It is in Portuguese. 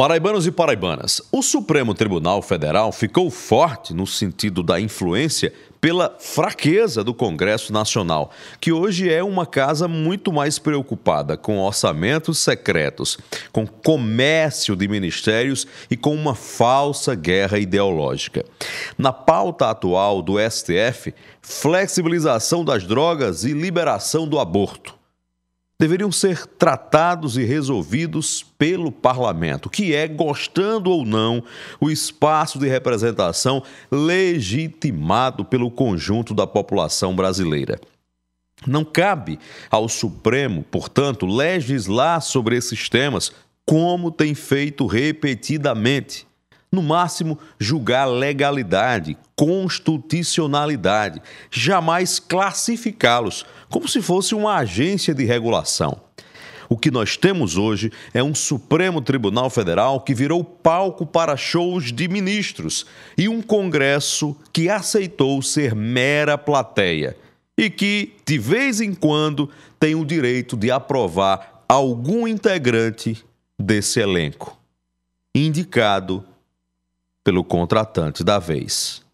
Paraibanos e paraibanas, o Supremo Tribunal Federal ficou forte no sentido da influência pela fraqueza do Congresso Nacional, que hoje é uma casa muito mais preocupada com orçamentos secretos, com comércio de ministérios e com uma falsa guerra ideológica. Na pauta atual do STF, flexibilização das drogas e liberação do aborto deveriam ser tratados e resolvidos pelo parlamento, que é, gostando ou não, o espaço de representação legitimado pelo conjunto da população brasileira. Não cabe ao Supremo, portanto, legislar sobre esses temas, como tem feito repetidamente. No máximo, julgar legalidade, constitucionalidade, jamais classificá-los como se fosse uma agência de regulação. O que nós temos hoje é um Supremo Tribunal Federal que virou palco para shows de ministros e um Congresso que aceitou ser mera plateia e que, de vez em quando, tem o direito de aprovar algum integrante desse elenco, indicado pelo contratante da vez.